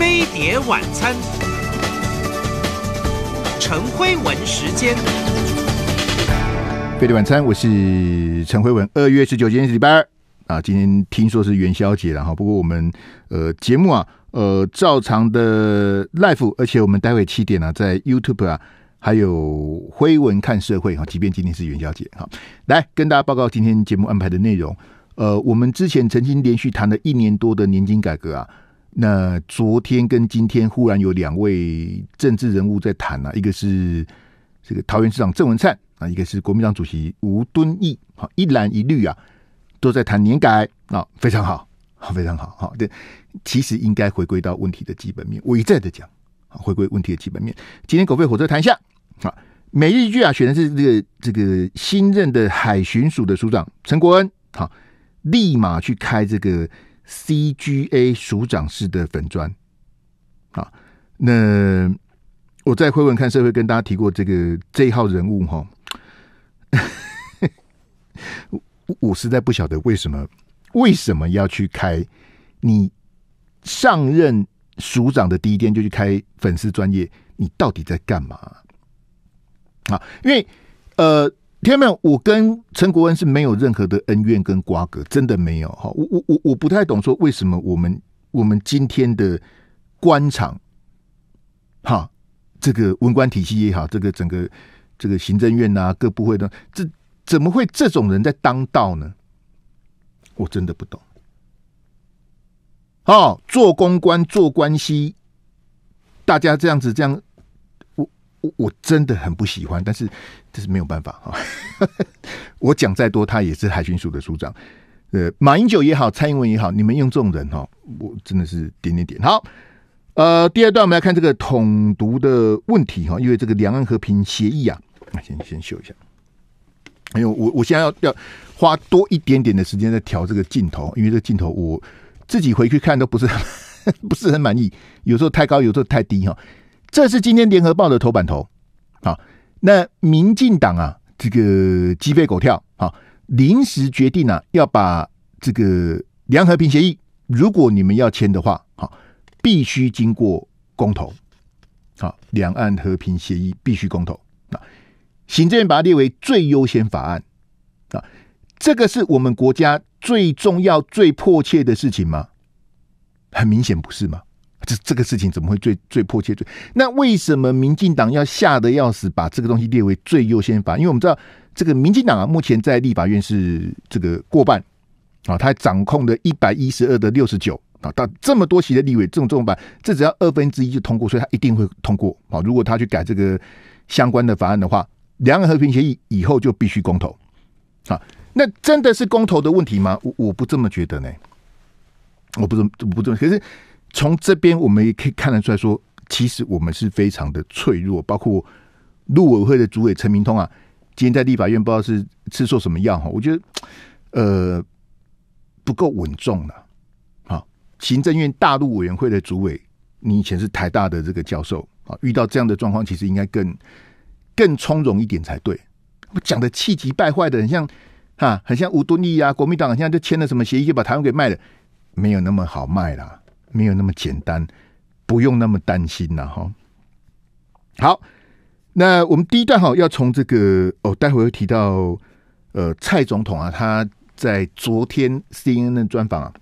飞碟晚餐，陈辉文时间。飞碟晚餐，我是陈辉文。二月十九日，礼拜二啊，今天听说是元宵节了哈。不过我们呃节目啊呃照常的 life，而且我们待会七点呢在 YouTube 啊，还有辉文看社会哈。即便今天是元宵节哈，来跟大家报告今天节目安排的内容。呃，我们之前曾经连续谈了一年多的年金改革啊。那昨天跟今天忽然有两位政治人物在谈啊，一个是这个桃园市长郑文灿啊，一个是国民党主席吴敦义，好一蓝一绿啊，都在谈年改啊，非常好，好非常好，好，这其实应该回归到问题的基本面，我一再的讲回归问题的基本面。今天狗吠火车谈下啊，每一句啊选的是这个这个新任的海巡署的署长陈国恩，好，立马去开这个。C G A 署长式的粉砖啊，那我再会问看社会》跟大家提过这个这一号人物哈，我 我实在不晓得为什么为什么要去开你上任署长的第一天就去开粉丝专业，你到底在干嘛啊？因为呃。听没有，我跟陈国恩是没有任何的恩怨跟瓜葛，真的没有哈。我我我我不太懂说为什么我们我们今天的官场，哈，这个文官体系也好，这个整个这个行政院呐，各部会的，这怎么会这种人在当道呢？我真的不懂。哦，做公关做关系，大家这样子这样。我我真的很不喜欢，但是这是没有办法哈。我讲再多，他也是海军署的署长。呃，马英九也好，蔡英文也好，你们用这种人哈，我真的是点点点好。呃，第二段我们来看这个统独的问题哈，因为这个两岸和平协议啊，先先修一下。哎呦，我我现在要要花多一点点的时间在调这个镜头，因为这个镜头我自己回去看都不是 不是很满意，有时候太高，有时候太低哈。这是今天《联合报》的头版头，好，那民进党啊，这个鸡飞狗跳，好，临时决定啊，要把这个两岸和平协议，如果你们要签的话，好，必须经过公投，好，两岸和平协议必须公投，啊，行政院把它列为最优先法案，啊，这个是我们国家最重要、最迫切的事情吗？很明显不是吗？这这个事情怎么会最最迫切最？那为什么民进党要吓得要死，把这个东西列为最优先法？因为我们知道这个民进党啊，目前在立法院是这个过半啊，他掌控的一百一十二的六十九啊，到这么多席的立委，这种这种版，这只要二分之一就通过，所以他一定会通过啊。如果他去改这个相关的法案的话，两岸和平协议以后就必须公投啊。那真的是公投的问题吗？我我不这么觉得呢，我不这我不这么，可是。从这边我们也可以看得出来说，其实我们是非常的脆弱。包括陆委会的主委陈明通啊，今天在立法院不知道是吃错什么药哈，我觉得呃不够稳重了。好，行政院大陆委员会的主委，你以前是台大的这个教授啊，遇到这样的状况，其实应该更更从容一点才对。我讲的气急败坏的，很像哈，很像吴敦义啊，国民党现在就签了什么协议，就把台湾给卖了，没有那么好卖啦。没有那么简单，不用那么担心了哈。好，那我们第一段哈，要从这个哦，待会会提到呃，蔡总统啊，他在昨天 C N N 专访啊，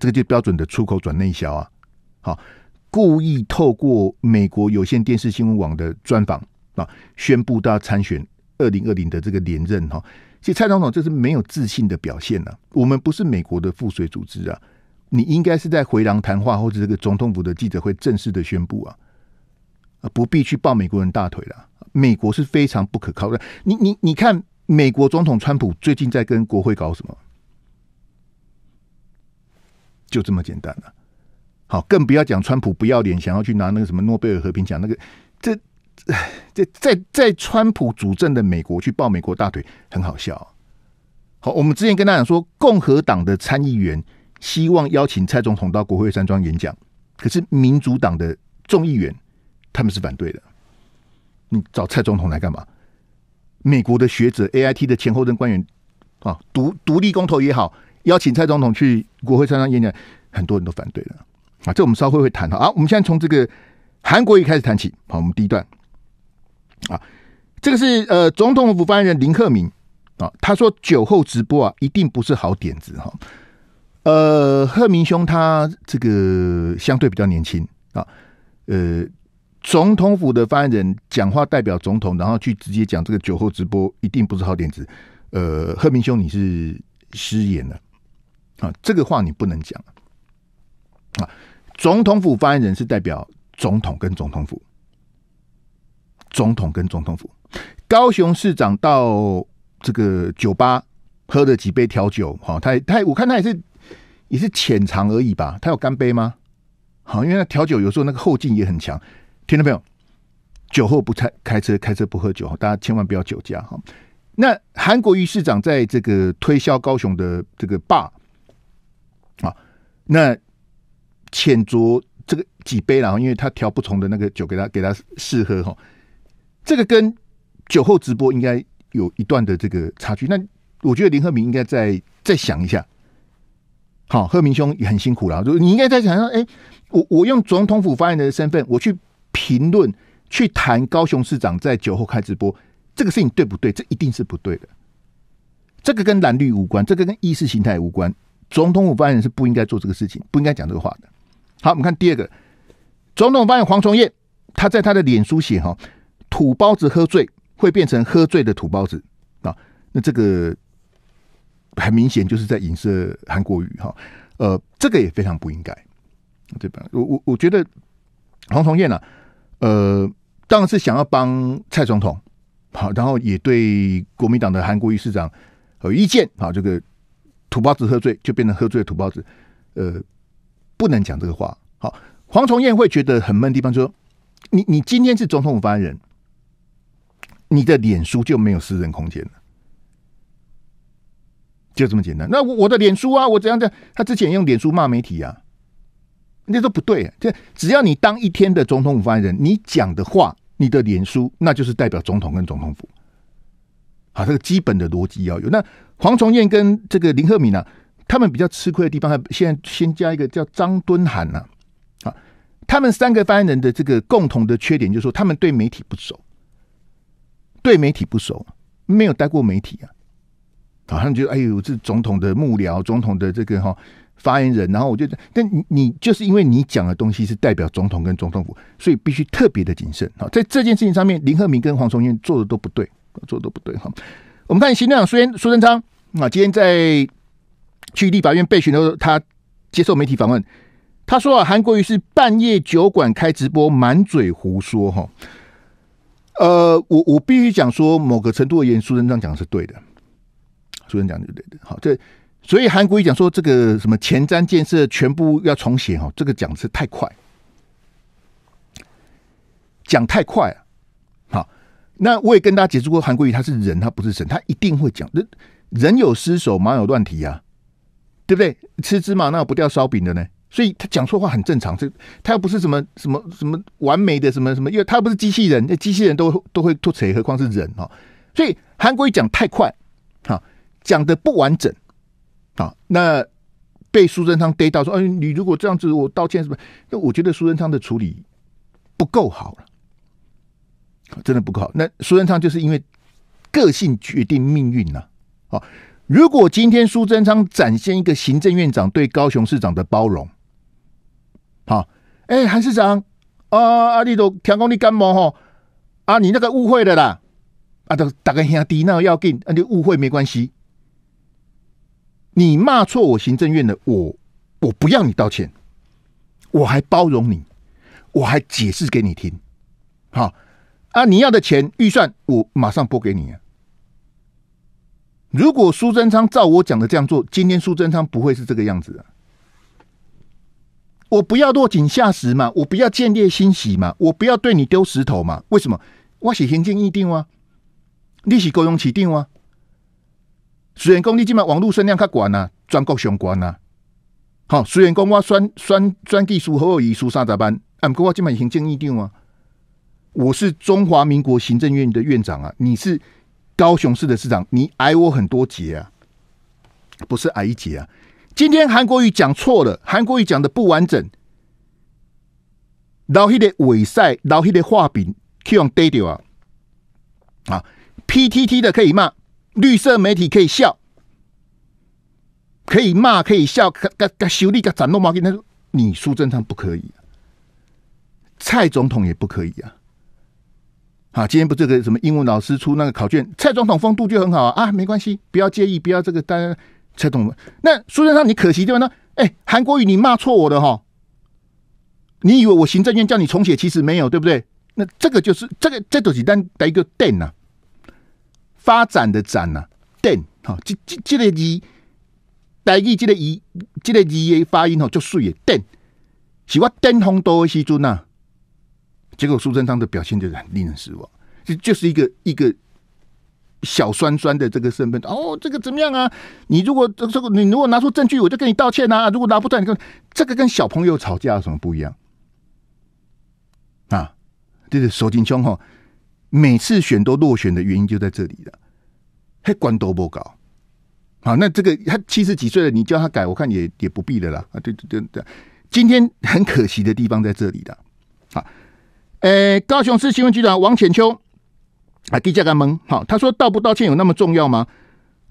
这个就标准的出口转内销啊，好，故意透过美国有线电视新闻网的专访啊，宣布他参选二零二零的这个连任哈，其实蔡总统这是没有自信的表现呢，我们不是美国的附水组织啊。你应该是在回廊谈话，或者这个总统府的记者会正式的宣布啊，不必去抱美国人大腿了。美国是非常不可靠的。你你你看，美国总统川普最近在跟国会搞什么？就这么简单了。好，更不要讲川普不要脸，想要去拿那个什么诺贝尔和平奖，那个这这在在川普主政的美国去抱美国大腿，很好笑。好，我们之前跟他讲说，共和党的参议员。希望邀请蔡总统到国会山庄演讲，可是民主党的众议员他们是反对的。你找蔡总统来干嘛？美国的学者 A I T 的前后任官员啊，独独立公投也好，邀请蔡总统去国会山庄演讲，很多人都反对的。啊。这我们稍后会谈哈。啊，我们现在从这个韩国也开始谈起。好，我们第一段啊，这个是呃，总统府发言人林克明啊，他说酒后直播啊，一定不是好点子哈。呃，贺明兄他这个相对比较年轻啊。呃，总统府的发言人讲话代表总统，然后去直接讲这个酒后直播，一定不是好点子。呃，贺明兄你是失言了啊，这个话你不能讲啊。总统府发言人是代表总统跟总统府，总统跟总统府。高雄市长到这个酒吧喝了几杯调酒，哈，他他我看他也是。也是浅尝而已吧，他要干杯吗？好，因为调酒有时候那个后劲也很强，听到没有？酒后不开开车，开车不喝酒，大家千万不要酒驾哈。那韩国瑜市长在这个推销高雄的这个坝，啊，那浅酌这个几杯然后，因为他调不同的那个酒给他给他试喝哈。这个跟酒后直播应该有一段的这个差距，那我觉得林和明应该再再想一下。好，贺明兄也很辛苦了。就你应该在想说，哎，我我用总统府发言人身份，我去评论、去谈高雄市长在酒后开直播这个事情对不对？这一定是不对的。这个跟蓝绿无关，这个跟意识形态无关。总统府发言人是不应该做这个事情，不应该讲这个话的。好，我们看第二个，总统发言黄崇彦，他在他的脸书写：哈，土包子喝醉会变成喝醉的土包子啊。那这个。很明显就是在影射韩国瑜哈，呃，这个也非常不应该。对吧？我我我觉得黄崇彦啊，呃，当然是想要帮蔡总统，好，然后也对国民党的韩国瑜市长有意见啊。这个土包子喝醉就变成喝醉的土包子，呃，不能讲这个话。好，黄崇彦会觉得很闷的地方，就说你你今天是总统发言人，你的脸书就没有私人空间了。就这么简单。那我我的脸书啊，我怎样讲？他之前用脸书骂媒体啊，那都不对。这只要你当一天的总统府发言人，你讲的话，你的脸书那就是代表总统跟总统府。好，这个基本的逻辑要有。那黄崇彦跟这个林鹤敏呢，他们比较吃亏的地方，他现在先加一个叫张敦涵呐。啊，他们三个发言人的这个共同的缺点，就是说他们对媒体不熟，对媒体不熟，没有待过媒体啊。好像觉得，哎呦，这总统的幕僚、总统的这个哈发言人，然后我觉得，但你就是因为你讲的东西是代表总统跟总统府，所以必须特别的谨慎哦，在这件事情上面，林鹤明跟黄崇彦做的都不对，做的都不对哈。我们看新长苏元苏贞昌啊，今天在去立法院备询的时候，他接受媒体访问，他说啊，韩国瑜是半夜酒馆开直播，满嘴胡说哈。呃，我我必须讲说，某个程度而言，苏贞昌讲的是对的。主持人讲就对的，好，这所以韩国瑜讲说这个什么前瞻建设全部要重写哦，这个讲是太快，讲太快啊！好，那我也跟大家解释过，韩国瑜他是人，他不是神，他一定会讲，人人有失手，马有乱蹄啊，对不对？吃芝麻那不掉烧饼的呢，所以他讲错话很正常，这他又不是什么什么什么完美的什么什么，因为他不是机器人，那机器人都都会吐血，何况是人啊？所以韩国瑜讲太快。讲的不完整，啊，那被苏贞昌逮到说，哎，你如果这样子，我道歉什么？那我觉得苏贞昌的处理不够好了，真的不够好。那苏贞昌就是因为个性决定命运呐。好，如果今天苏贞昌展现一个行政院长对高雄市长的包容，好，哎，韩市长啊，阿立都听讲你感冒吼？啊，你那个误会了啦，啊，都大概兄弟，那要紧，你误会没关系。你骂错我行政院的，我我不要你道歉，我还包容你，我还解释给你听。好啊，你要的钱预算，我马上拨给你。如果苏贞昌照我讲的这样做，今天苏贞昌不会是这个样子的。我不要落井下石嘛，我不要见猎心喜嘛，我不要对你丢石头嘛。为什么？我写行政议定啊，利息够用起定啊。虽然讲你今麦网络声量较广啊，全国相关啊。好，虽然讲我专专专技术好有语术，啥杂办？唔过我今麦行政一定啊。我是中华民国行政院的院长啊，你是高雄市的市长，你挨我很多节啊。不是挨一节啊。今天韩国语讲错了，韩国语讲的不完整。老黑的尾塞，老黑个画饼，去用低调啊。啊，P T T 的可以骂。绿色媒体可以笑，可以骂，可以笑，可可修理，可展弄毛跟他说：“你苏贞昌不可以，蔡总统也不可以啊！”啊，今天不这个什么英文老师出那个考卷，蔡总统风度就很好啊。啊，没关系，不要介意，不要这个。大家蔡总统，那苏贞昌，你可惜对吧？那哎，韩国语你骂错我的哈，你以为我行政院叫你重写，其实没有，对不对？那这个就是这个这都是单的一个电呐。发展的展呐，电哈，这这这个字，台语这个字，这个字的发音吼就碎也电，喜欢电风多西尊呐。结果苏贞昌的表现就是很令人失望，就就是一个一个小酸酸的这个身份哦，这个怎么样啊？你如果这个你如果拿出证据，我就跟你道歉啊！如果拿不出来，你看这个跟小朋友吵架有什么不一样啊？就是手紧胸吼。每次选都落选的原因就在这里了，还官多不搞，好那这个他七十几岁了，你叫他改，我看也也不必的了啊！对对对对，今天很可惜的地方在这里的，好，呃，高雄市新闻局长王浅秋啊，第一阶蒙。好，他说道不道歉有那么重要吗？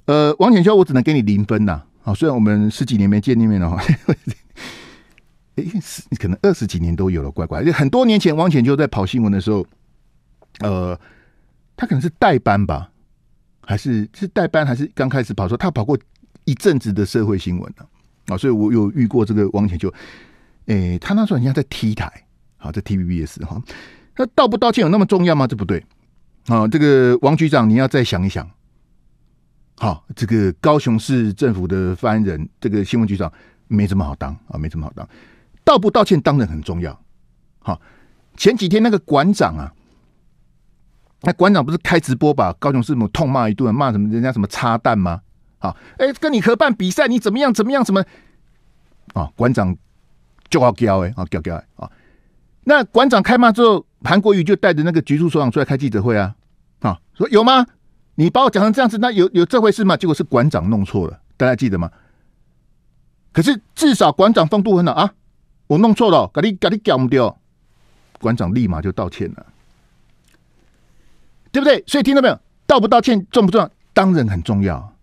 呃，王浅秋，我只能给你零分呐，好，虽然我们十几年没见那面了，哎，十你可能二十几年都有了，乖乖，就很多年前王浅秋在跑新闻的时候。呃，他可能是代班吧，还是是代班，还是刚开始跑说他跑过一阵子的社会新闻呢啊，所以我有遇过这个王前秋。诶，他那时候好像在 T 台，好在 T B B 也是哈，那道不道歉有那么重要吗？这不对啊！这个王局长，你要再想一想。好，这个高雄市政府的发言人，这个新闻局长没什么好当啊，没什么好当。道不道歉当然很重要。好，前几天那个馆长啊。那馆长不是开直播把高雄市母痛骂一顿，骂什么人家什么插蛋吗？好，哎，跟你合办比赛，你怎么样？怎么样？怎么？啊，馆长就要屌哎，啊，屌屌哎，啊。那馆长开骂之后，韩国瑜就带着那个局处所长出来开记者会啊，啊，说有吗？你把我讲成这样子，那有有这回事吗？结果是馆长弄错了，大家记得吗？可是至少馆长风度很好啊，我弄错了，赶紧赶紧不掉。馆长立马就道歉了。对不对？所以听到没有？道不道歉重不重？要？当然很重要，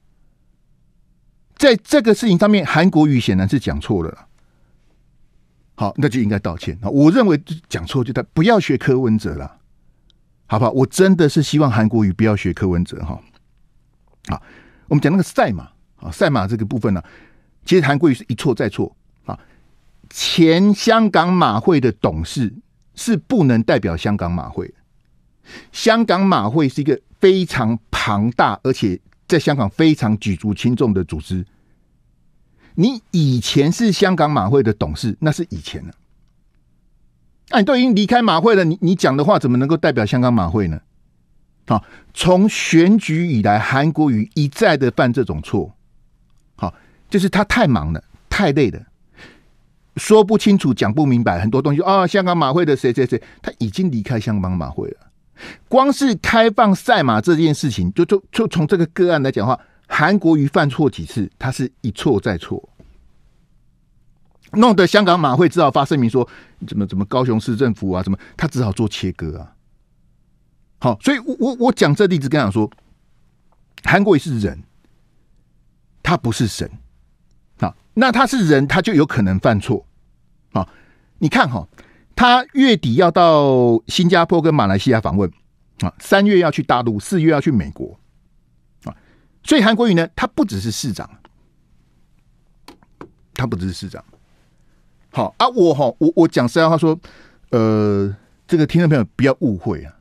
在这个事情上面，韩国语显然是讲错了。好，那就应该道歉。我认为讲错就他不要学柯文哲了，好不好？我真的是希望韩国语不要学柯文哲哈。好，我们讲那个赛马啊，赛马这个部分呢，其实韩国语是一错再错啊。前香港马会的董事是不能代表香港马会。香港马会是一个非常庞大，而且在香港非常举足轻重的组织。你以前是香港马会的董事，那是以前了。那你都已经离开马会了，你你讲的话怎么能够代表香港马会呢？好，从选举以来，韩国瑜一再的犯这种错。好，就是他太忙了，太累了，说不清楚，讲不明白很多东西啊。香港马会的谁谁谁，他已经离开香港马会了。光是开放赛马这件事情，就就就从这个个案来讲的话，韩国瑜犯错几次，他是一错再错，弄得香港马会只好发声明说，怎么怎么高雄市政府啊，什么他只好做切割啊。好，所以我我我讲这例子跟讲说，韩国瑜是人，他不是神，啊，那他是人，他就有可能犯错，啊，你看哈。他月底要到新加坡跟马来西亚访问啊，三月要去大陆，四月要去美国啊，所以韩国瑜呢，他不只是市长，他不只是市长。好啊，我哈，我我讲实在话，说呃，这个听众朋友不要误会啊。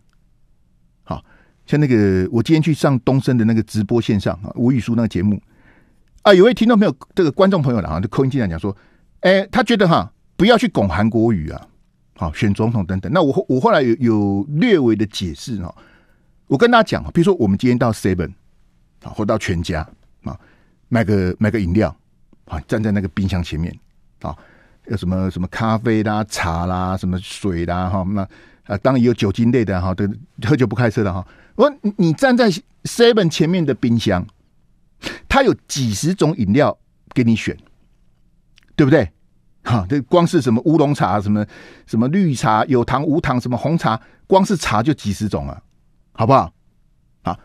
好像那个我今天去上东升的那个直播线上啊，吴宇舒那个节目啊，有位听众朋友，这个观众朋友了哈，就扣音进来讲说，哎，他觉得哈，不要去拱韩国语啊。好，选总统等等。那我我后来有有略微的解释哈，我跟大家讲啊，比如说我们今天到 Seven 啊，或到全家啊，买个买个饮料啊，站在那个冰箱前面啊，有什么什么咖啡啦、茶啦、什么水啦哈，那啊当然也有酒精类的哈，对，喝酒不开车的哈。我你站在 Seven 前面的冰箱，它有几十种饮料给你选，对不对？哈，这光是什么乌龙茶，什么什么绿茶，有糖无糖，什么红茶，光是茶就几十种啊，好不好？好，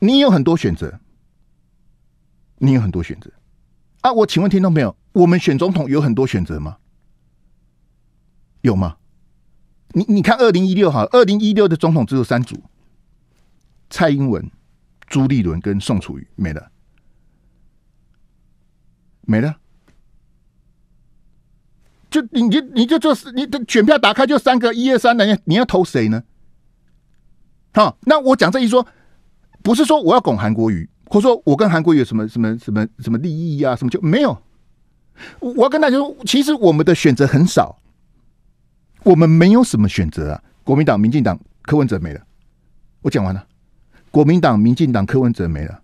你有很多选择，你有很多选择啊！我请问听众朋友，我们选总统有很多选择吗？有吗？你你看，二零一六哈，二零一六的总统只有三组：蔡英文、朱立伦跟宋楚瑜，没了，没了。就你就你就就你的选票打开就三个一二三，那你要投谁呢？好，那我讲这一说，不是说我要拱韩国瑜，或者说我跟韩国有什么什么什么什么利益啊，什么就没有。我要跟大家说，其实我们的选择很少，我们没有什么选择啊。国民党、民进党、柯文哲没了，我讲完了。国民党、民进党、柯文哲没了，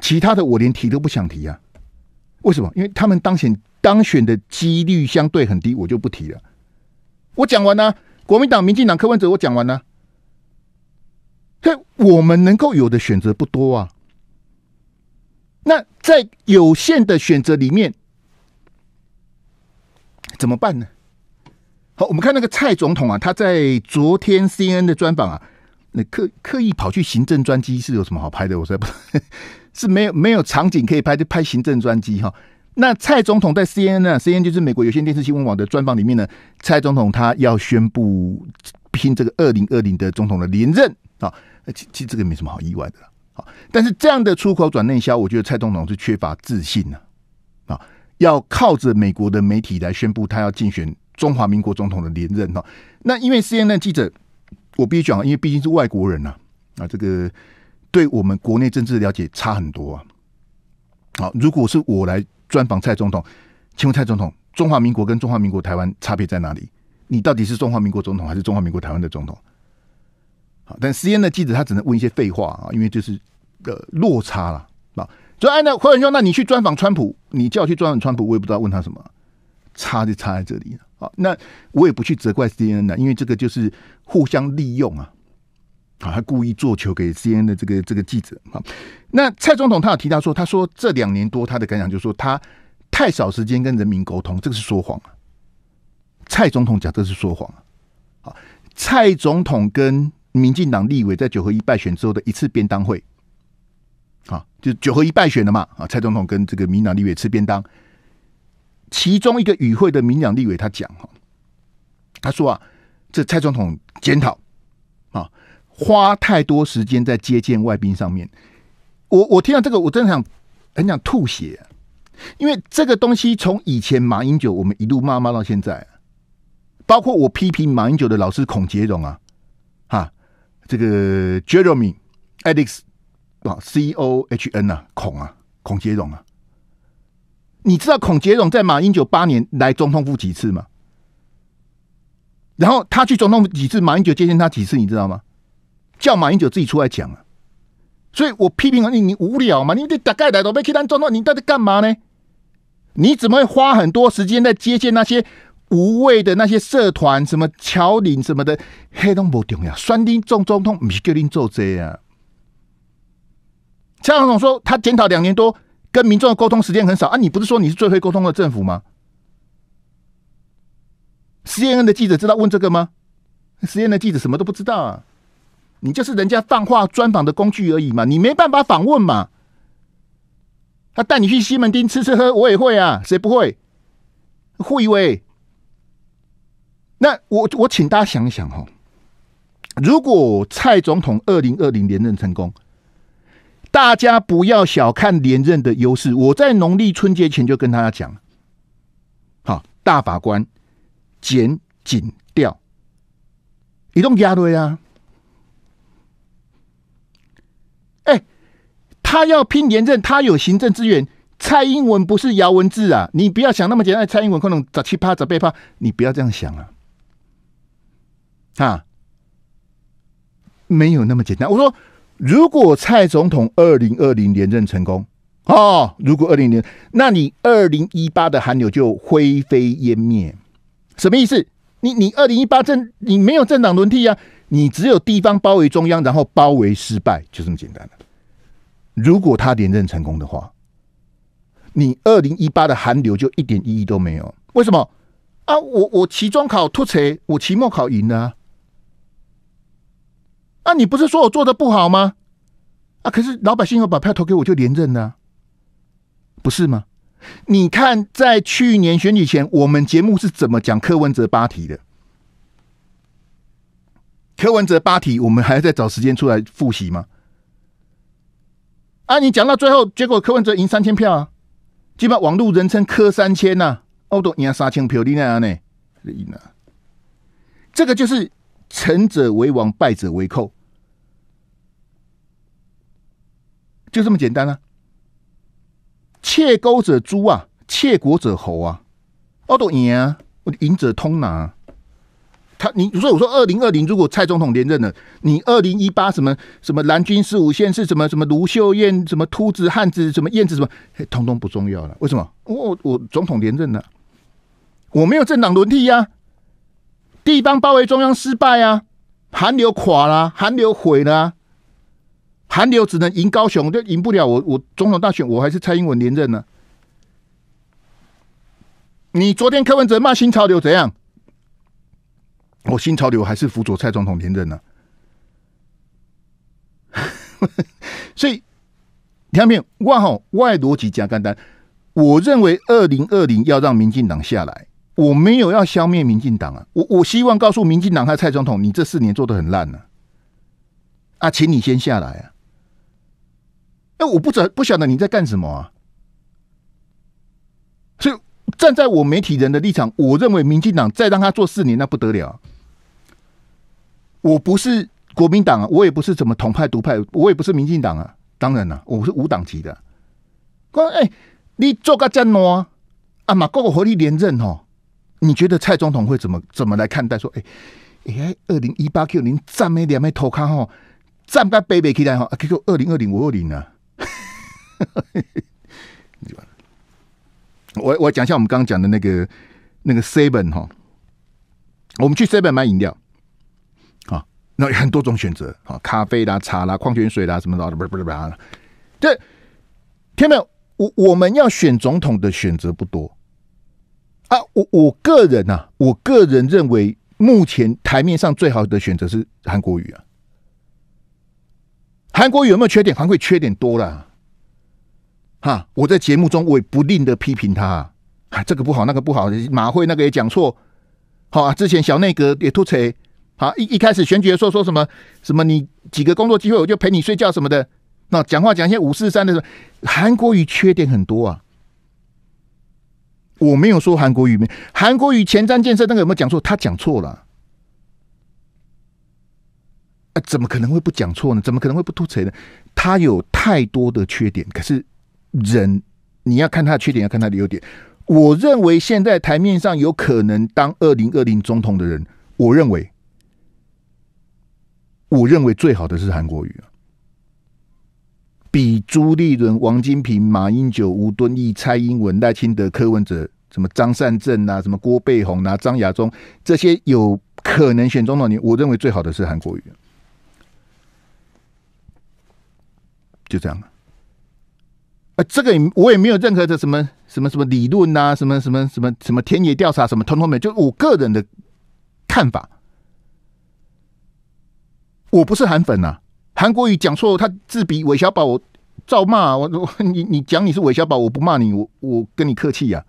其他的我连提都不想提啊。为什么？因为他们当前。当选的几率相对很低，我就不提了。我讲完呢，国民党、民进党、柯文哲，我讲完呢。我们能够有的选择不多啊。那在有限的选择里面，怎么办呢？好，我们看那个蔡总统啊，他在昨天 C N 的专访啊，那刻刻意跑去行政专机，是有什么好拍的？我说不是，是没有没有场景可以拍，就拍行政专机哈。那蔡总统在 CNN 呢？CNN 就是美国有线电视新闻网的专访里面呢，蔡总统他要宣布拼这个二零二零的总统的连任啊，其实这个没什么好意外的，好，但是这样的出口转内销，我觉得蔡总统是缺乏自信呢，啊，要靠着美国的媒体来宣布他要竞选中华民国总统的连任哈。那因为 CNN 记者我必须讲，因为毕竟是外国人啊，啊，这个对我们国内政治了解差很多啊，好，如果是我来。专访蔡总统，请问蔡总统，中华民国跟中华民国台湾差别在哪里？你到底是中华民国总统还是中华民国台湾的总统？好，但 C N 的记者他只能问一些废话啊，因为就是个落差了啊。所以按照胡文雄，那你去专访川普，你叫我去专访川普，我也不知道问他什么，差就差在这里了。好，那我也不去责怪 C N 了，因为这个就是互相利用啊。啊，他故意做球给 C N 的这个这个记者啊。那蔡总统他有提到说，他说这两年多他的感想就是说，他太少时间跟人民沟通，这个是说谎啊。蔡总统讲这是说谎啊。蔡总统跟民进党立委在九合一败选之后的一次便当会，啊，就九合一败选了嘛啊，蔡总统跟这个民党立委吃便当，其中一个与会的民党立委他讲哈，他说啊，这蔡总统检讨啊。花太多时间在接见外宾上面，我我听到这个，我真的想很想吐血，因为这个东西从以前马英九我们一路骂骂到现在，包括我批评马英九的老师孔杰荣啊，哈，这个 Jeremy Alex 啊，C O H N 啊，孔啊，孔杰荣啊，你知道孔杰荣在马英九八年来总统府几次吗？然后他去总统府几次，马英九接见他几次，你知道吗？叫马英九自己出来讲啊！所以我批评你，你无聊嘛？你大概来都被其他人撞到，你到底干嘛呢？你怎么会花很多时间在接见那些无谓的那些社团、什么侨领什么的？黑都不重要，酸丁中中通，不是叫您做这啊？蔡总统说他检讨两年多，跟民众的沟通时间很少啊！你不是说你是最会沟通的政府吗？CNN 的记者知道问这个吗？CNN 的记者什么都不知道啊！你就是人家放话专访的工具而已嘛，你没办法访问嘛。他带你去西门町吃吃喝，我也会啊，谁不会？会喂。那我我请大家想一想哈，如果蔡总统二零二零连任成功，大家不要小看连任的优势。我在农历春节前就跟大家讲了，好，大法官剪紧掉，移动压堆啊。他要拼连任，他有行政资源。蔡英文不是姚文志啊，你不要想那么简单。蔡英文可能早去怕早被怕，你不要这样想啊！啊，没有那么简单。我说，如果蔡总统二零二零连任成功哦，如果二零年，那你二零一八的韩流就灰飞烟灭。什么意思？你你二零一八政你没有政党轮替啊，你只有地方包围中央，然后包围失败，就这么简单了。如果他连任成功的话，你二零一八的寒流就一点意义都没有。为什么啊？我我期中考拖车，我期末考赢了。啊，你不是说我做的不好吗？啊，可是老百姓又把票投给我，就连任的，不是吗？你看，在去年选举前，我们节目是怎么讲柯文哲八题的？柯文哲八题，我们还在找时间出来复习吗？那你讲到最后，结果柯文哲赢三千票啊，基本网路人称柯三千呐。欧多尼亚三千票，你那样呢？赢了。这个就是成者为王，败者为寇，就这么简单啊！窃钩者诛啊，窃国者侯啊。哦，都赢啊，我赢者通拿。他，你所以我说，二零二零如果蔡总统连任了，你二零一八什么什么蓝军四五线是什么什么卢秀燕什么秃子汉子什么燕子什么，通通不重要了。为什么？我我总统连任了，我没有政党轮替呀，地方包围中央失败啊，韩流垮了，韩流毁了，韩流只能赢高雄，就赢不了我。我总统大选，我还是蔡英文连任呢。你昨天柯文哲骂新潮流怎样？我新潮流还是辅佐蔡总统连任呢，所以看没有，外号外逻辑加干单。我认为二零二零要让民进党下来，我没有要消灭民进党啊，我我希望告诉民进党和蔡总统，你这四年做的很烂呢，啊，请你先下来啊！哎，我不知不晓得你在干什么啊！所以站在我媒体人的立场，我认为民进党再让他做四年，那不得了。我不是国民党啊，我也不是怎么统派独派，我也不是民进党啊，当然了，我是无党籍的。光哎，你做个正诺啊马国个火力连任哦。你觉得蔡总统会怎么怎么来看待？说哎哎，二零一八 Q 零赞美两枚头卡吼，赞个北北起来啊 q q 二零二零五二零呢？我我讲一下我们刚刚讲的那个那个 seven 哈，我们去 seven 买饮料。有很多种选择 啊，咖啡啦、茶啦、矿泉水啦，什么的，不是不是吧？这没有？我我们要选总统的选择不多啊。我我个人呐，我个人认为目前台面上最好的选择是韩国语啊。韩国有没有缺点？韩会缺点多了，哈！我在节目中我也不吝的批评他，啊，这个不好，那个不好，马会那个也讲错，好啊，之前小内阁也吐槽。好一一开始选举的时候说什么什么你几个工作机会我就陪你睡觉什么的，那讲话讲一些五四三的，韩国语缺点很多啊。我没有说韩国语，没韩国语前瞻建设那个有没有讲错？他讲错了。啊，怎么可能会不讲错呢？怎么可能会不突锤呢？他有太多的缺点，可是人你要看他的缺点，要看他的优点。我认为现在台面上有可能当二零二零总统的人，我认为。我认为最好的是韩国瑜啊，比朱立伦、王金平、马英九、吴敦义、蔡英文、赖清德、柯文哲，什么张善政啊，什么郭背宏啊、张亚中这些有可能选中的你我认为最好的是韩国瑜，就这样了。啊，这个我也没有任何的什么什么什么理论啊，什么什么什么什么田野调查什么统统没，就我个人的看法。我不是韩粉呐，韩国语讲错，他自比韦小宝，我照骂我我 你你讲你是韦小宝，我不骂你，我我跟你客气呀。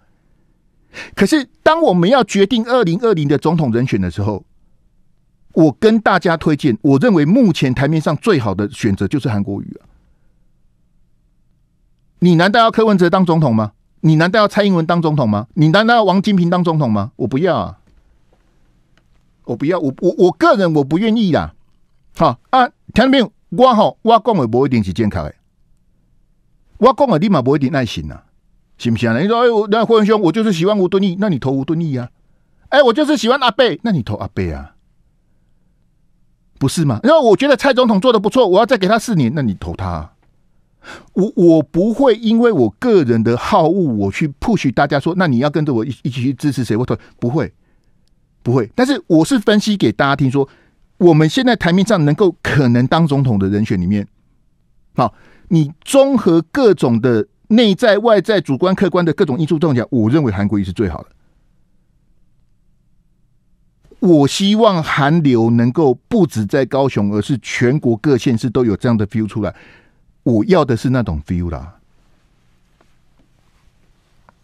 可是当我们要决定二零二零的总统人选的时候，我跟大家推荐，我认为目前台面上最好的选择就是韩国语啊。你难道要柯文哲当总统吗？你难道要蔡英文当总统吗？你难道要王金平当总统吗？我不要啊，我不要，我我我个人我不愿意呀。好啊，听明我吼，我讲的不一定是健康的，我讲的你嘛不一定耐心呐，是不是啊？你说哎，那霍文兄，我就是喜欢吴敦义，那你投吴敦义呀？哎，我就是喜欢阿贝，那你投阿贝啊？不是吗？然后我觉得蔡总统做的不错，我要再给他四年，那你投他。我我不会因为我个人的好恶，我去 push 大家说，那你要跟着我一一起去支持谁？我投不会，不会。但是我是分析给大家听说。我们现在台面上能够可能当总统的人选里面，好，你综合各种的内在、外在、主观、客观的各种因素，动讲，我认为韩国瑜是最好的。我希望韩流能够不止在高雄，而是全国各县市都有这样的 feel 出来。我要的是那种 feel 啦。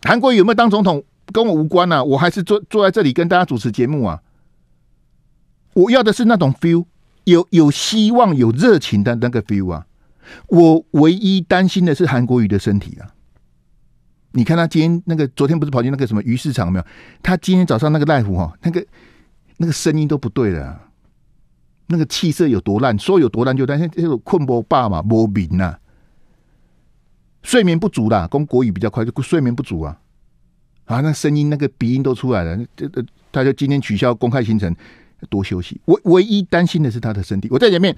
韩国有没有当总统跟我无关呐，我还是坐坐在这里跟大家主持节目啊。我要的是那种 feel，有有希望、有热情的那个 feel 啊！我唯一担心的是韩国瑜的身体啊！你看他今天那个，昨天不是跑去那个什么鱼市场没有？他今天早上那个赖虎哈，那个那个声音都不对了，那个气色有多烂，说有多烂就担心这种困不霸嘛，波病呐，睡眠不足啦，公国语比较快就睡眠不足啊！啊，那声音那个鼻音都出来了，这这，他就今天取消公开行程。多休息，我唯一担心的是他的身体。我在前面，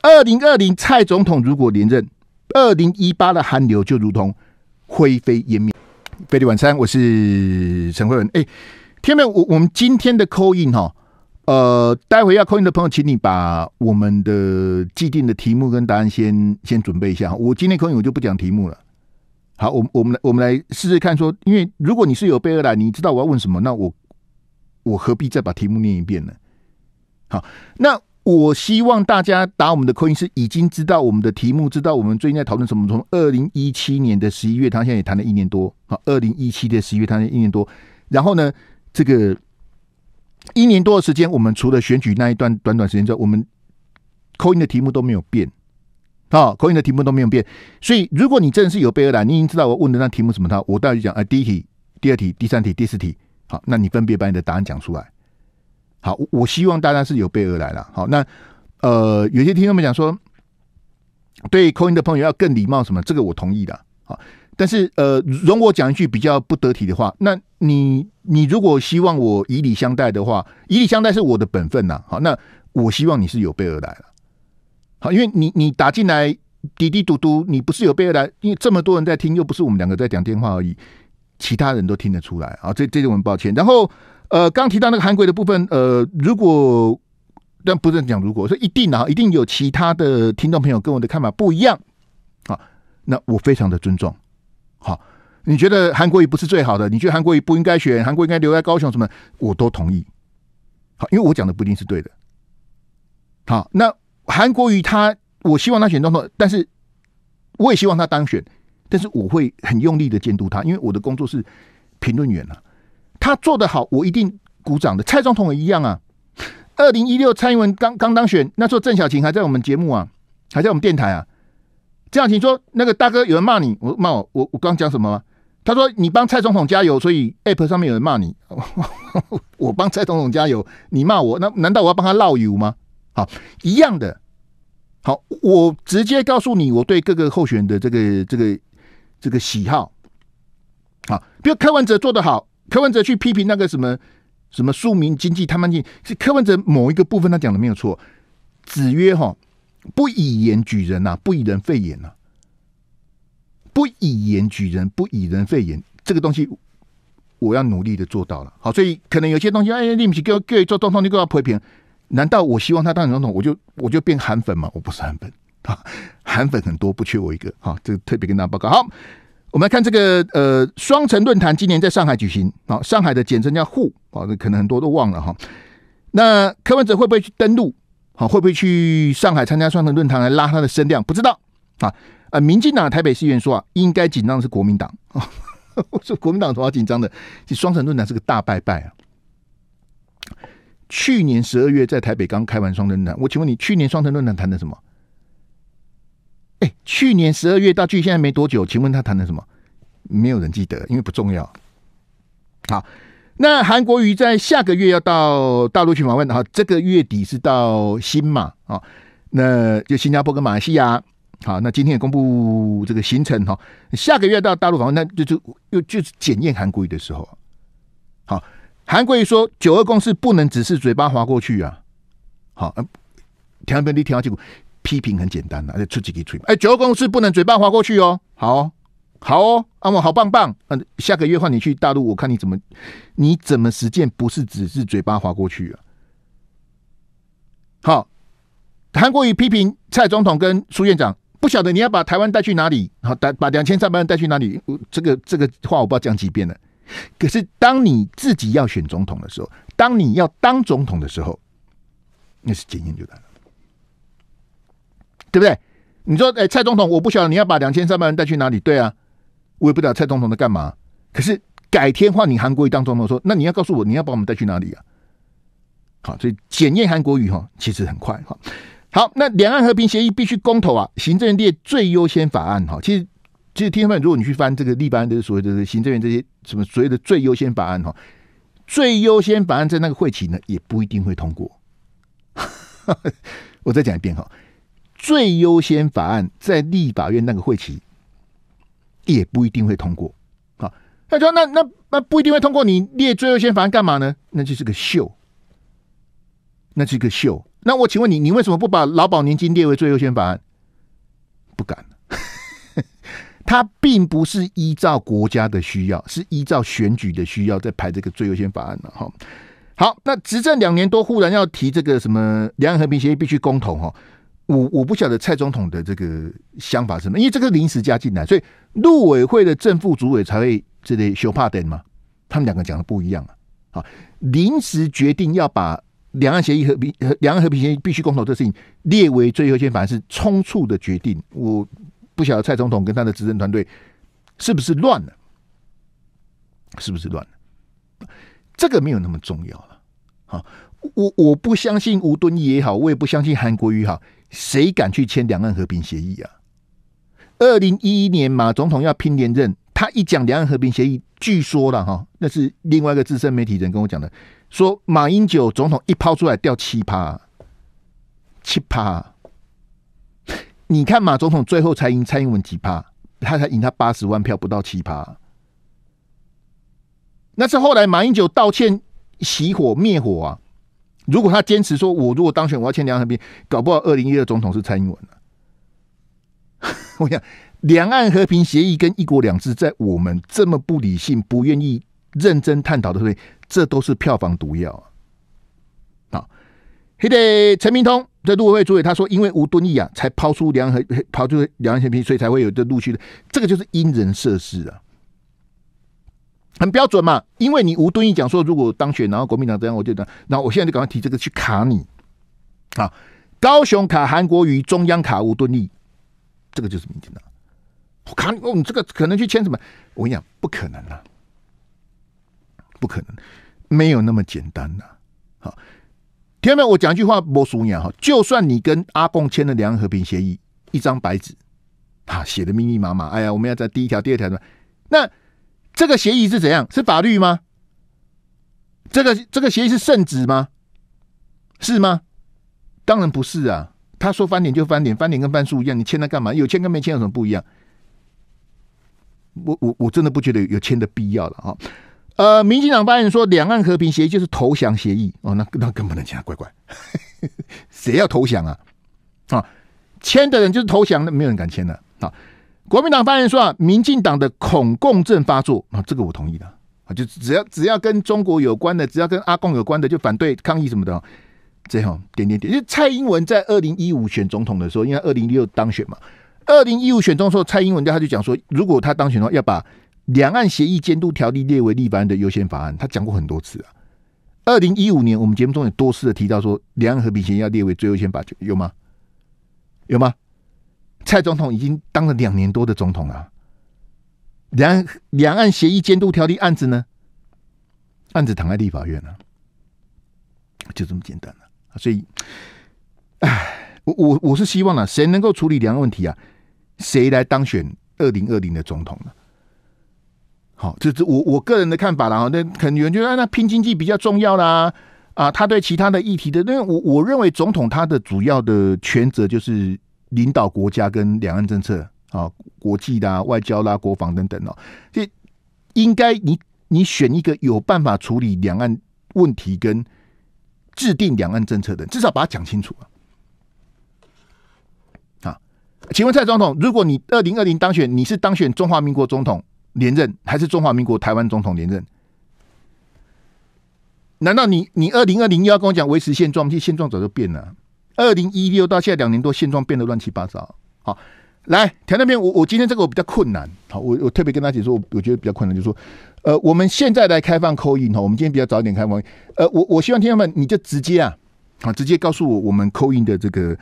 二零二零蔡总统如果连任，二零一八的寒流就如同灰飞烟灭。飞利晚餐，我是陈慧文。哎，天面，我我们今天的扣印哈，呃，待会要扣印的朋友，请你把我们的既定的题目跟答案先先准备一下。我今天扣印，我就不讲题目了。好，我我们来我们来试试看，说，因为如果你是有备而来，你知道我要问什么，那我我何必再把题目念一遍呢？好，那我希望大家答我们的口音是已经知道我们的题目，知道我们最近在讨论什么。从二零一七年的十一月，他现在也谈了一年多。好，二零一七的十一月，谈了一年多。然后呢，这个一年多的时间，我们除了选举那一段短短时间之外，我们口音的题目都没有变。啊，口音的题目都没有变。所以，如果你真的是有备而来，你已经知道我问的那题目什么？他，我大概讲，哎，第一题，第二题，第三题，第四题。好，那你分别把你的答案讲出来。好，我希望大家是有备而来了。好，那呃，有些听众们讲说，对扣音的朋友要更礼貌什么？这个我同意的好，但是呃，容我讲一句比较不得体的话。那你你如果希望我以礼相待的话，以礼相待是我的本分呐。好，那我希望你是有备而来了。好，因为你你打进来滴滴嘟嘟，你不是有备而来，因为这么多人在听，又不是我们两个在讲电话而已，其他人都听得出来啊。这这种很抱歉。然后。呃，刚提到那个韩国的部分，呃，如果但不是讲如果，说一定啊，一定有其他的听众朋友跟我的看法不一样啊，那我非常的尊重。好，你觉得韩国语不是最好的？你觉得韩国语不应该选？韩国应该留在高雄什么？我都同意。好，因为我讲的不一定是对的。好，那韩国语他，我希望他选总统，但是我也希望他当选，但是我会很用力的监督他，因为我的工作是评论员啊。他做的好，我一定鼓掌的。蔡总统也一样啊。二零一六蔡英文刚刚当选，那时候郑小琴还在我们节目啊，还在我们电台啊。郑小琴说：“那个大哥，有人骂你，我骂我，我我刚讲什么吗？”他说：“你帮蔡总统加油，所以 App 上面有人骂你。我帮蔡总统加油，你骂我，那难道我要帮他闹油吗？”好，一样的。好，我直接告诉你，我对各个候选的这个这个这个喜好。好，比如开玩者做的好。柯文哲去批评那个什么什么庶民经济，他们进是柯文哲某一个部分，他讲的没有错。子曰：“哈，不以言举人呐，不以人废言呐，不以言举人，不以人废言。”这个东西，我要努力的做到了。好，所以可能有些东西，哎，你不起，各各位做东统你给我批评，难道我希望他当总统，我就我就变韩粉吗？我不是韩粉啊，韩粉很多，不缺我一个好，这个特别跟大家报告好。我们来看这个呃，双城论坛今年在上海举行，啊，上海的简称叫沪，啊，可能很多都忘了哈。那柯文哲会不会去登录？好，会不会去上海参加双城论坛来拉他的声量？不知道啊。啊，民进党台北市议员说啊，应该紧张的是国民党。我说国民党多少紧张的？这双城论坛是个大拜拜啊。去年十二月在台北刚开完双城论坛，我请问你，去年双城论坛谈的什么？哎，去年十二月到，距现在没多久，请问他谈了什么？没有人记得，因为不重要。好，那韩国瑜在下个月要到大陆去访问，好，这个月底是到新马啊，那就新加坡跟马来西亚。好，那今天也公布这个行程哈，下个月到大陆访问，那就就又就是检验韩国瑜的时候。好，韩国瑜说九二共识不能只是嘴巴划过去啊。好，调一本你调好结果。批评很简单了，而且出几个吹。哎，九欧公司不能嘴巴划过去哦。好，好哦，阿旺好棒棒。嗯，下个月换你去大陆，我看你怎么，你怎么实践，不是只是嘴巴划过去啊。好，韩国瑜批评蔡总统跟苏院长，不晓得你要把台湾带去哪里？好，把把两千百万带去哪里？这个这个话我不知道讲几遍了。可是，当你自己要选总统的时候，当你要当总统的时候，那是检验就来了。对不对？你说，哎，蔡总统，我不晓得你要把两千三百人带去哪里？对啊，我也不知道蔡总统在干嘛。可是改天换你韩国一当总统，说那你要告诉我，你要把我们带去哪里啊？好，所以检验韩国语哈，其实很快哈。好，那两岸和平协议必须公投啊！行政院列最优先法案哈，其实其实天分，如果你去翻这个立班的所谓的行政院这些什么所谓的最优先法案哈，最优先法案在那个会期呢，也不一定会通过。我再讲一遍哈。最优先法案在立法院那个会期，也不一定会通过。啊，他说：“那那那不一定会通过，你列最优先法案干嘛呢？那就是个秀，那是个秀。那我请问你，你为什么不把劳保年金列为最优先法案？不敢，他并不是依照国家的需要，是依照选举的需要在排这个最优先法案呢。哈，好，那执政两年多，忽然要提这个什么两岸和平协议必须公投，哈。”我我不晓得蔡总统的这个想法是什么，因为这个临时加进来，所以陆委会的正副主委才会这里修帕等嘛，他们两个讲的不一样啊！好，临时决定要把两岸协议和平两岸和平协议必须公投的事情列为最后先反是匆促的决定，我不晓得蔡总统跟他的执政团队是不是乱了？是不是乱了？这个没有那么重要了。好，我我不相信吴敦义也好，我也不相信韩国瑜好。谁敢去签两岸和平协议啊？二零一一年马总统要拼连任，他一讲两岸和平协议，据说了哈，那是另外一个资深媒体人跟我讲的，说马英九总统一抛出来掉七趴，七趴。你看马总统最后才赢蔡英文几趴，他才赢他八十万票不到七趴，那是后来马英九道歉熄火灭火啊。如果他坚持说，我如果当选，我要签两岸和平，搞不好二零一二总统是蔡英文了。我想，两岸和平协议跟一国两制，在我们这么不理性、不愿意认真探讨的时候，这都是票房毒药啊！啊，还得陈明通在陆委会主委，他说，因为吴敦义啊，才抛出两岸和抛出两岸和平，所以才会有这陆续的，这个就是因人设事啊。很标准嘛，因为你吴敦义讲说，如果当选，然后国民党这样，我就等，后我现在就赶快提这个去卡你，啊，高雄卡韩国瑜，中央卡吴敦义，这个就是民进党，卡你哦，你这个可能去签什么？我跟你讲，不可能啊，不可能，没有那么简单呐。好，听没有？我讲一句话，我俗言哈，就算你跟阿贡签了两岸和平协议，一张白纸，啊，写的密密麻麻，哎呀，我们要在第一条、第二条的，那。这个协议是怎样？是法律吗？这个这个协议是圣旨吗？是吗？当然不是啊！他说翻脸就翻脸，翻脸跟翻书一样，你签它干嘛？有签跟没签有什么不一样？我我我真的不觉得有签的必要了啊！呃，民进党发言人说，两岸和平协议就是投降协议哦，那那更不能签，乖乖，谁要投降啊？啊，签的人就是投降的，没有人敢签的啊！国民党发言人说：“啊，民进党的恐共症发作啊，这个我同意的啊，就只要只要跟中国有关的，只要跟阿共有关的，就反对抗议什么的，这样点点点。就蔡英文在二零一五选总统的时候，因为二零一六当选嘛，二零一五选中的时候，蔡英文他就讲说，如果他当选的话，要把两岸协议监督条例列为立法院的优先法案。他讲过很多次啊。二零一五年我们节目中也多次的提到说，两岸和平协议要列为最优先，法，有吗？有吗？”蔡总统已经当了两年多的总统了，两两岸协议监督条例案子呢，案子躺在立法院了，就这么简单了。所以，我我我是希望啊，谁能够处理两岸问题啊？谁来当选二零二零的总统呢？好，这这我我个人的看法啦。那可能有人觉得那拼经济比较重要啦，啊，他对其他的议题的，那我我认为总统他的主要的权责就是。领导国家跟两岸政策啊，国际啦、外交啦、国防等等哦，这应该你你选一个有办法处理两岸问题跟制定两岸政策的，至少把它讲清楚啊！啊，请问蔡总统，如果你二零二零当选，你是当选中华民国总统连任，还是中华民国台湾总统连任？难道你你二零二零要跟我讲维持现状？其实现状早就变了。二零一六到现在两年多，现状变得乱七八糟。好，来，听那边，我我今天这个我比较困难。好，我我特别跟大家说，我我觉得比较困难，就是说，呃，我们现在来开放扣印哈。我们今天比较早一点开放。呃，我我希望听众们你就直接啊，好，直接告诉我我们扣印的这个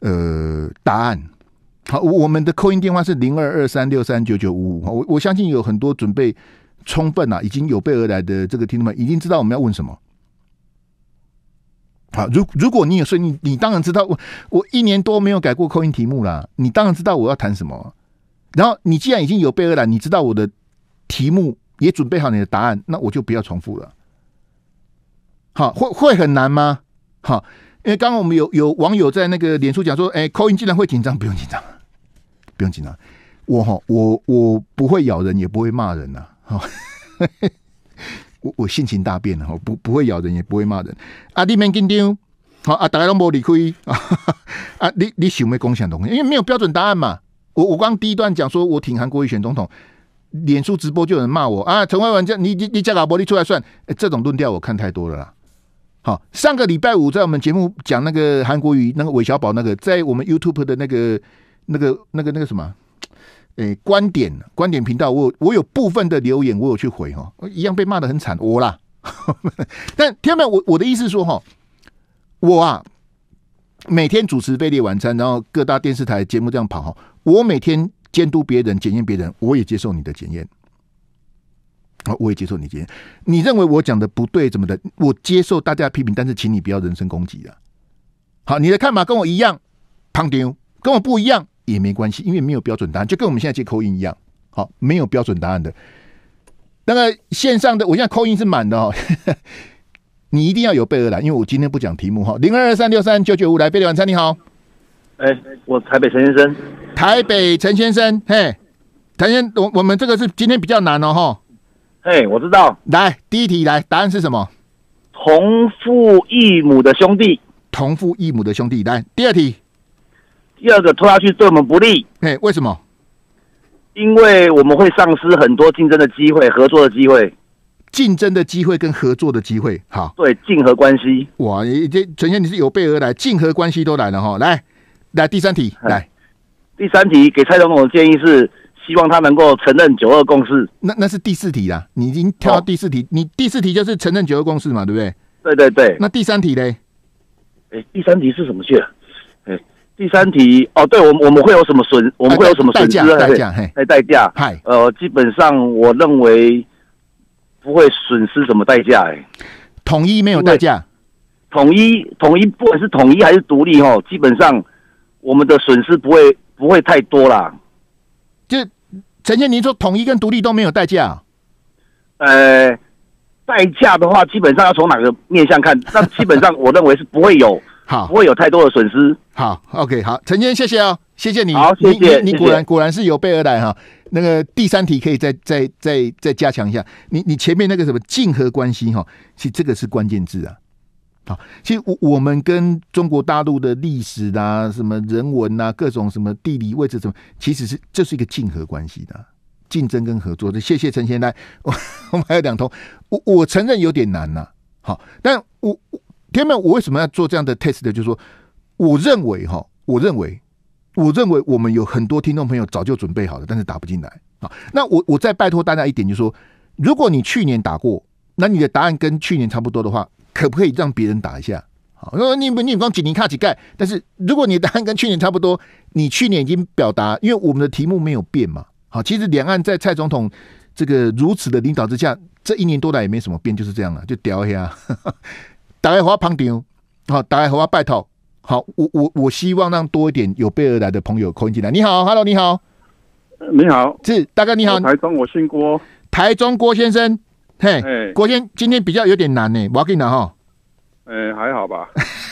呃答案。好，我们的扣印电话是零二二三六三九九五五。我我相信有很多准备充分啊，已经有备而来的这个听众们，已经知道我们要问什么。好，如如果你有说你你当然知道我我一年多没有改过扣音题目了，你当然知道我要谈什么。然后你既然已经有备了，你知道我的题目也准备好你的答案，那我就不要重复了。好，会会很难吗？好，因为刚刚我们有有网友在那个脸书讲说，哎，扣音竟然会紧张，不用紧张，不用紧张。我哈，我我不会咬人，也不会骂人呐。好。我我性情大变了，我不不会咬人，也不会骂人。啊，你们紧张，好，啊，大家都无离开。啊，啊，你你想没共享东西？因为没有标准答案嘛。我我刚第一段讲说，我挺韩国语选总统，脸书直播就有人骂我啊。陈慧文，这你你你叫老玻你出来算，这种论调我看太多了啦。好，上个礼拜五在我们节目讲那个韩国语，那个韦小宝那个，在我们 YouTube 的那个那个那个那个什么？诶，观点观点频道，我我有部分的留言，我有去回哈，一样被骂的很惨，我啦。但天有？我我的意思说哈，我啊，每天主持《飞碟晚餐》，然后各大电视台节目这样跑哈，我每天监督别人，检验别人，我也接受你的检验。好，我也接受你检验。你认为我讲的不对怎么的？我接受大家批评，但是请你不要人身攻击啊。好，你的看法跟我一样，胖丢跟我不一样。也没关系，因为没有标准答案，就跟我们现在接口音一样。好，没有标准答案的那个线上的，我现在口音是满的哦。你一定要有备而来，因为我今天不讲题目哈。零二二三六三九九五，来贝里晚餐，你好。哎，我台北陈先生，台北陈先生，嘿，陈先，我我们这个是今天比较难哦，哈。嘿，我知道。来，第一题，来，答案是什么？同父异母的兄弟，同父异母的兄弟。来，第二题。第二个拖下去对我们不利，哎，为什么？因为我们会丧失很多竞争的机会、合作的机会、竞争的机会跟合作的机会。好，对，竞合关系。哇，这陈先你是有备而来，竞合关系都来了哈。来，来第三题，来第三题，给蔡总统的建议是希望他能够承认九二共识。那那是第四题啦，你已经跳到第四题，你第四题就是承认九二共识嘛，对不对？对对对。那第三题嘞？哎，第三题是什么去？第三题哦，对，我们我们会有什么损？我们会有什么损失？代价？代价？嗨，呃，基本上我认为不会损失什么代价。哎，统一没有代价？统一，统一，不管是统一还是独立，哦，基本上我们的损失不会不会太多啦。就陈建，宁说统一跟独立都没有代价？呃，代价的话，基本上要从哪个面向看？那基本上我认为是不会有。好，不会有太多的损失。好，OK，好，陈先，谢谢啊，谢谢你，好，谢谢，你果然果然是有备而来哈。那个第三题可以再再再再加强一下。你你前面那个什么竞合关系哈，其实这个是关键字啊。好，其实我我们跟中国大陆的历史啊，什么人文啊，各种什么地理位置，什么其实是这是一个竞合关系的，竞争跟合作的。谢谢陈先来，我我们还有两通，我我承认有点难呐。好，但我。前面我为什么要做这样的 test 就是说，我认为哈，我认为，我认为我们有很多听众朋友早就准备好了，但是打不进来啊。那我我再拜托大家一点，就是说，如果你去年打过，那你的答案跟去年差不多的话，可不可以让别人打一下？好，那你不，你光紧盯卡几盖？但是如果你答案跟去年差不多，你去年已经表达，因为我们的题目没有变嘛。好，其实两岸在蔡总统这个如此的领导之下，这一年多来也没什么变，就是这样了。就屌一下。打和我捧场，好，打和我拜托，好，我我我希望让多一点有备而来的朋友扣进来。你好，Hello，你好，你好，是大哥你好，台中我姓郭，台中郭先生，嘿，郭先，今天比较有点难呢，我要跟你拿哈，哎，还好吧，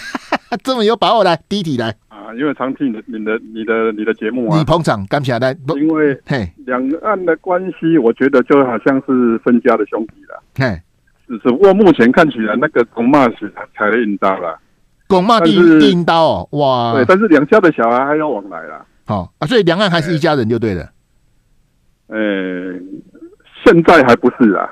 这么有把握来，第一题来啊，因为常听你的、你的、你的、你的节目啊，你捧场，刚起来因为嘿，两岸的关系，我觉得就好像是分家的兄弟了，嘿。只不过目前看起来，那个拱骂是彩印刀了，拱骂的印刀哇！对，但是两家的小孩还要往来啦，好啊，所以两岸还是一家人就对了。呃，现在还不是啊。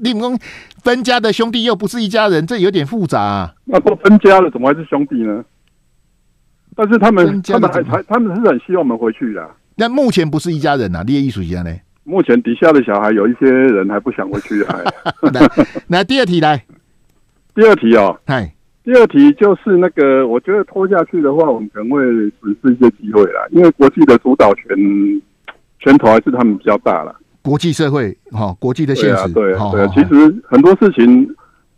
立 功分家的兄弟又不是一家人，这有点复杂。那都分家了，怎么还是兄弟呢？但是他们，他们还还，他们是很希望我们回去的。那目前不是一家人啊，那些艺术家呢？目前底下的小孩有一些人还不想回去，还。那第二题来，第二题哦，嗨，第二题就是那个，我觉得拖下去的话，我们可能会损失一些机会啦，因为国际的主导权，拳头还是他们比较大了。国际社会哦，国际的现实，对对，其实很多事情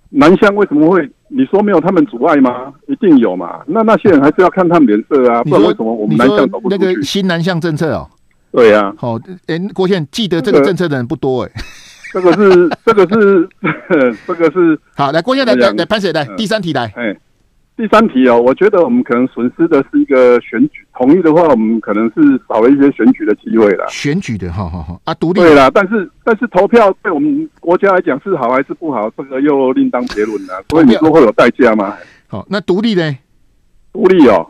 南向为什么会你说没有他们阻碍吗？一定有嘛，那那些人还是要看他们脸色啊。不然为什么我们南向走不出去？那个新南向政策哦。对呀，好，哎，郭先生记得这个政策的人不多哎，这个是这个是这个是 好，来，郭先生来来潘水来第三题来，哎，第三题哦，我觉得我们可能损失的是一个选举，同意的话，我们可能是少了一些选举的机会了，选举的，好好好啊，独立对啦，但是但是投票对我们国家来讲是好还是不好，这个又另当别论了，所以你说会有代价吗？好，那独立呢？独立哦。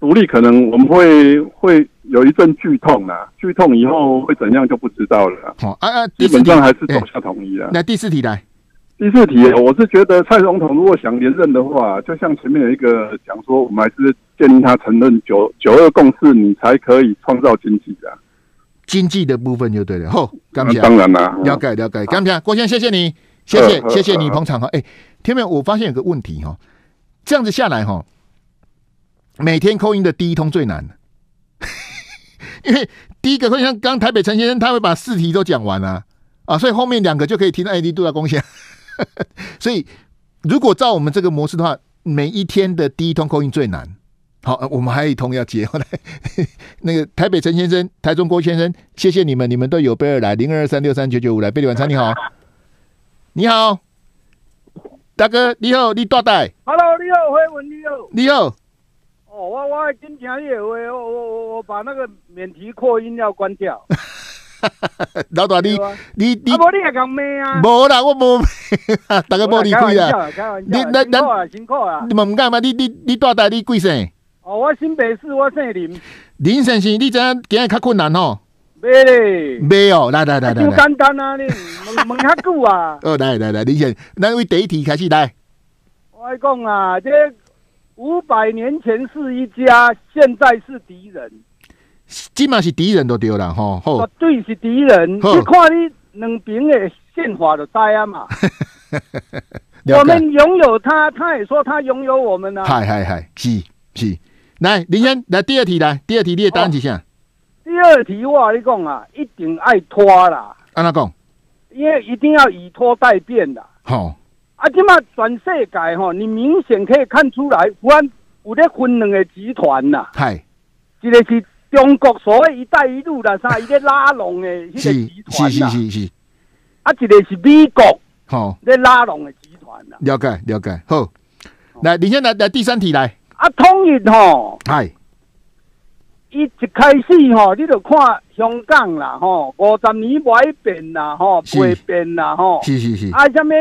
独立可能我们会会有一阵剧痛啊，剧痛以后会怎样就不知道了。好，啊啊，基本上还是走向统一了。那第四题来，第四题，我是觉得蔡总统如果想连任的话，就像前面有一个讲说，我们还是建议他承认九九二共识，你才可以创造经济的经济的部分就对了。好，甘平，当然啦，了解了解。甘平，郭先生，谢谢你，谢谢谢谢你捧场哈。哎，天平，我发现有个问题哈，这样子下来哈。每天扣音的第一通最难，因为第一个会像刚台北陈先生，他会把四题都讲完啊啊，所以后面两个就可以听到爱 d 度的贡献。所以如果照我们这个模式的话，每一天的第一通扣音最难。好，我们还有一通要接，后 来那个台北陈先生、台中郭先生，谢谢你们，你们都有备而来。零二三六三九九五来，贝里晚餐你好，你好，大哥你好，你多大？Hello，你好，欢迎你好。你好。哦，我我真听有话，我我我我把那个免提扩音要关掉。老大，你你你，无你也讲咩啊？无啦，我无，大家无理亏啊。你你你辛苦啊！你们唔干嘛？你你你多大？你贵姓？哦，我姓白氏，我姓林。林先生，你真今日较困难哦。未咧？未哦，来来来来，就简单啊，你问问遐久啊。哦，来来来，林先，那位第一题开始来。我讲啊，这。五百年前是一家，现在是敌人。起码是敌人都丢了哈。我对是敌人，你看你两平的宪法就知啊嘛。我们拥有他，他也说他拥有我们呢。嗨嗨嗨，是是。来，林渊，来第二题，来第二题，你的答案是啥？第二题我跟你讲啊，一定爱拖啦。安娜讲，因为一定要以拖代变的。好。啊，即嘛全世界吼，你明显可以看出来，有安有咧分两个集团呐。系，一个是中国所谓“一带一路”啦，啥一个拉拢的，是是是是。啊，一个是美国，吼，咧拉拢的集团啦。了解了解，好，来，你先来来第三题来。啊，统一吼。系。伊一开始吼，你就看香港啦，吼五十年不变啦，吼外变啦，吼是是是，啊，什么？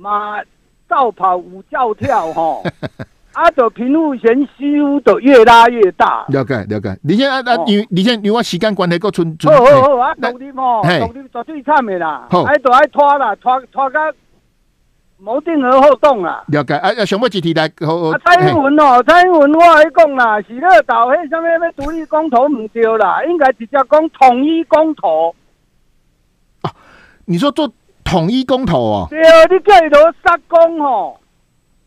嘛，照跑舞，照跳哈！啊，就屏幕前修的越拉越大。了解了解，你现在啊，女，你现在你我时间关系，够蠢蠢。好好好，啊，独立嘛，独立绝对惨的啦。好，还都还拖啦，拖拖到无定何好动啦。了解啊啊，想不起题来。好，蔡英文哦，蔡英文，我来讲啦，是那头迄什么要独立公投唔对啦，应该直接讲统一公投。啊，你说做？统一公投哦，对啊，你盖头杀工哦，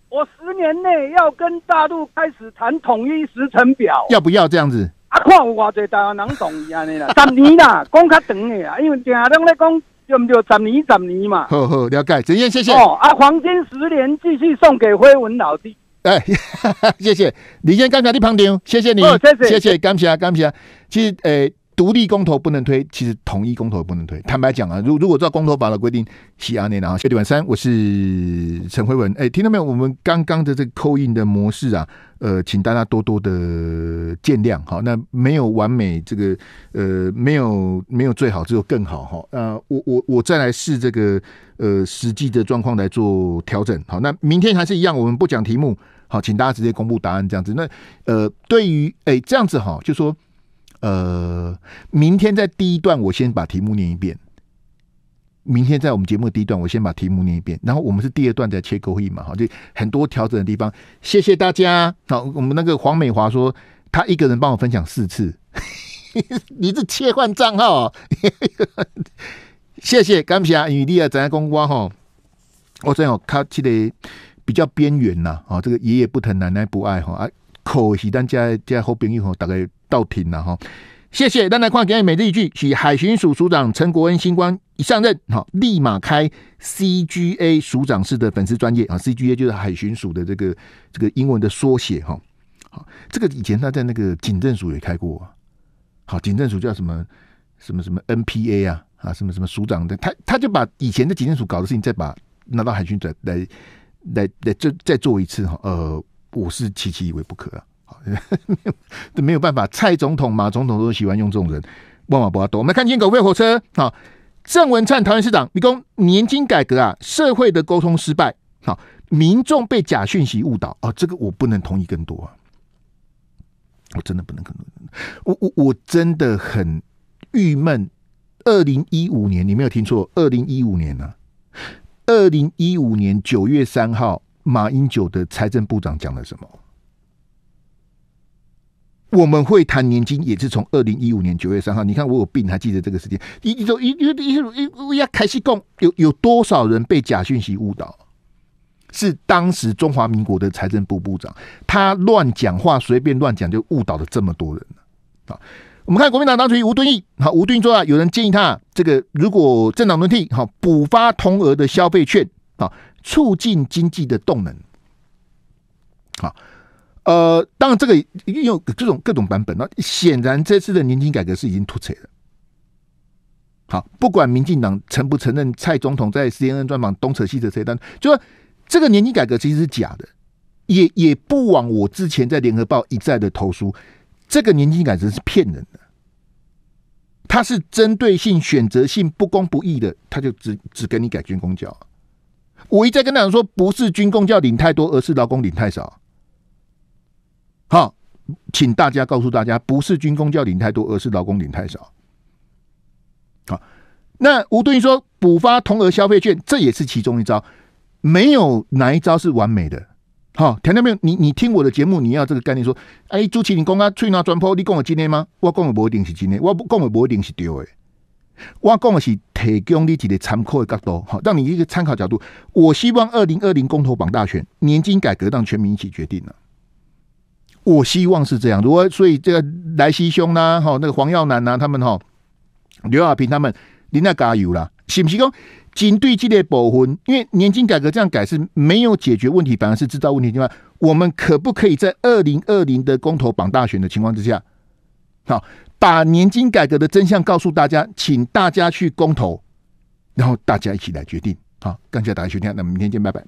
我十年内要跟大陆开始谈统一时程表，要不要这样子？啊，看有偌济台湾人同意安尼啦，十年啦，讲较长的啊，因为常常咧讲对不对？十年，十年嘛。呵呵，了解，谢谢，谢谢。哦啊，黄金十年继续送给辉文老弟。哎，谢谢，李先感谢你朋友，谢谢你，谢谢，谢谢，感谢啊，感谢啊。其实诶。独立公投不能推，其实统一公投也不能推。坦白讲啊，如如果照公投法的规定，是阿内纳。兄弟晚三，我是陈慧文。哎，听到没有？我们刚刚的这个扣印的模式啊，呃，请大家多多的见谅。好，那没有完美这个，呃，没有没有最好，只有更好。哈，呃，我我我再来试这个，呃，实际的状况来做调整。好，那明天还是一样，我们不讲题目，好，请大家直接公布答案这样子。那呃，对于哎这样子哈，就说。呃，明天在第一段我先把题目念一遍。明天在我们节目的第一段我先把题目念一遍，然后我们是第二段的切口会议嘛，好，就很多调整的地方。谢谢大家。好，我们那个黄美华说，他一个人帮我分享四次，你是切换账号。谢谢，感谢因为你也个公关哈。我这样，他记得比较边缘呐，啊，这个爷爷不疼，奶奶不爱哈啊，可惜，但家在后边以后大概。到停了哈，谢谢丹丹矿给你每日一句。许海巡署署长陈国恩新官一上任，哈，立马开 C G A 署长式的粉丝专业啊，C G A 就是海巡署的这个这个英文的缩写哈。好，这个以前他在那个警政署也开过啊。好，警政署叫什么什么什么 N P A 啊啊，什么什么署长的，他他就把以前的警政署搞的事情再把拿到海巡转来来来，再再做一次哈。呃，我是奇奇以为不可啊。这没有办法。蔡总统、马总统都喜欢用这种人，万万不要躲。我们看见狗背火车啊！郑文灿、桃园市长，你讲年金改革啊，社会的沟通失败，好，民众被假讯息误导啊，这个我不能同意更多啊！我真的不能更多，我我我真的很郁闷。二零一五年，你没有听错，二零一五年呢，二零一五年九月三号，马英九的财政部长讲了什么？我们会谈年金，也是从二零一五年九月三号。你看我有病，还记得这个时间？一、一、一、一、一、一。我讲凯西共，有有多少人被假讯息误导？是当时中华民国的财政部部长，他乱讲话，随便乱讲就误导了这么多人了。我们看国民党党主席吴敦义。好，吴敦义说啊，有人建议他，这个如果政党轮替，好补发同额的消费券，啊，促进经济的动能。好。呃，当然这个运有这种各种版本那显然这次的年金改革是已经突扯了。好，不管民进党承不承认，蔡总统在 CNN 专访东扯西扯，谁当？就说这个年金改革其实是假的，也也不枉我之前在联合报一再的投诉，这个年金改革是骗人的。它是针对性、选择性、不公不义的，他就只只给你改军工教。我一再跟大家说，不是军工教领太多，而是劳工领太少。好，请大家告诉大家，不是军工叫领太多，而是劳工领太少。好，那吴义说补发同额消费券，这也是其中一招，没有哪一招是完美的。好，田没有？你你听我的节目，你要这个概念说，哎，朱奇，你讲啊，吹拿转坡，你讲我今年吗？我讲的不一定是今年，我不讲的不一定是对的。我讲的是提供你一个参考的角度，好，让你一个参考角度。我希望二零二零公投榜大选年金改革让全民一起决定了。我希望是这样。如果所以这个莱西兄呢，哈那个黄耀南呐，他们哈刘亚平他们，你那加油啦？是不是讲？仅对激烈保魂？因为年金改革这样改是没有解决问题，反而是制造问题。另外，我们可不可以在二零二零的公投榜大选的情况之下，好把年金改革的真相告诉大家，请大家去公投，然后大家一起来决定。好，感谢大家收听，那明天见，拜拜。